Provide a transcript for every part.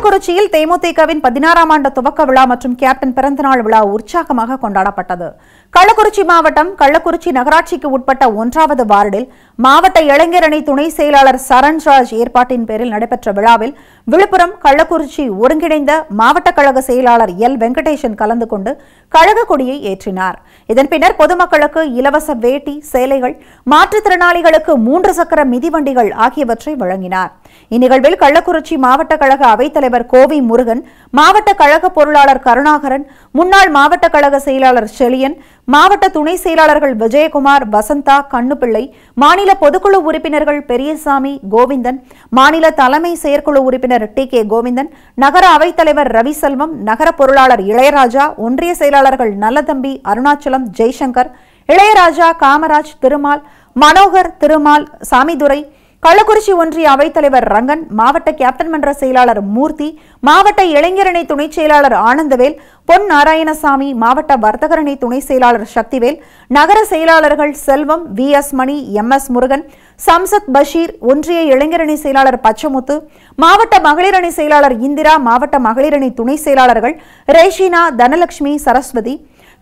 கள்ளக்குறிச்சியில் தேமுதிகவின் பதினாறாம் ஆண்டு துவக்க விழா மற்றும் கேப்டன் பிறந்தநாள் விழா உற்சாகமாக கொண்டாடப்பட்டது கள்ளக்குறிச்சி மாவட்டம் கள்ளக்குறிச்சி நகராட்சிக்கு உட்பட்ட ஒன்றாவது வார்டில் மாவட்ட இளைஞரணி துணை செயலாளர் சரண்ராஜ் ஏற்பாட்டின் பேரில் நடைபெற்ற விழாவில் விழுப்புரம் கள்ளக்குறிச்சி ஒருங்கிணைந்த மாவட்ட கழக செயலாளர் எல் வெங்கடேஷன் கலந்து கொண்டு கழக கொடியை ஏற்றினார் இதன் பின்னர் பொதுமக்களுக்கு இலவச வேட்டி சேலைகள் மாற்றுத்திறனாளிகளுக்கு மூன்று சக்கர மிதிவண்டிகள் ஆகியவற்றை வழங்கினார் இந்நிகழ்வில் கள்ளக்குறிச்சி மாவட்ட கழக அவைத்தலைவர் கோவி முருகன் மாவட்ட கழக பொருளாளர் கருணாகரன் முன்னாள் மாவட்ட கழக செயலாளர் செழியன் மாவட்ட துணை செயலாளர்கள் விஜயகுமார் வசந்தா கண்ணுப்பிள்ளை மாநில பொதுக்குழு உறுப்பினர்கள் பெரியசாமி கோவிந்தன் மாநில தலைமை செயற்குழு உறுப்பினர் டி கே கோவிந்தன் நகர அவைத்தலைவர் ரவிசெல்வம் நகர பொருளாளர் இளையராஜா ஒன்றிய செயலாளர்கள் நல்லதம்பி அருணாச்சலம் ஜெய்சங்கர் இளையராஜா காமராஜ் திருமால் மனோகர் திருமால் சாமிதுரை கள்ளக்குறிச்சி ஒன்றிய அவைத்தலைவர் ரங்கன் மாவட்ட கேப்டன் மன்ற செயலாளர் மூர்த்தி மாவட்ட இளைஞரணி துணை செயலாளர் ஆனந்தவேல் பொன் நாராயணசாமி மாவட்ட வர்த்தகரணி துணை செயலாளர் சக்திவேல் நகர செயலாளர்கள் Selvam V S Mani M S Murugan Samsath Basheer ஒன்றிய இளைஞரணி செயலாளர் பச்சமுத்து மாவட்ட மகளிரணி செயலாளர் இந்திரா மாவட்ட மகளிரணி துணை செயலாளர்கள் ரேஷினா தனலட்சுமி சரஸ்வதி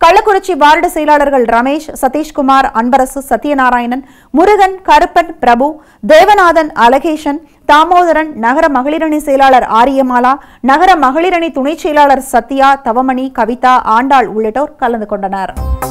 கள்ளக்குறிச்சி வார்டு செயலாளர்கள் ரமேஷ் சதீஷ்குமார் அன்பரசு சத்யநாராயணன் முருகன் கருப்பன் பிரபு தேவநாதன் அலகேஷன் தாமோதரன் நகர மகளிரணி செயலாளர் ஆரியமாலா நகர மகளிரணி துணைச் செயலாளர் சத்யா தவமணி கவிதா ஆண்டாள் உள்ளிட்டோர் கலந்து கொண்டனர்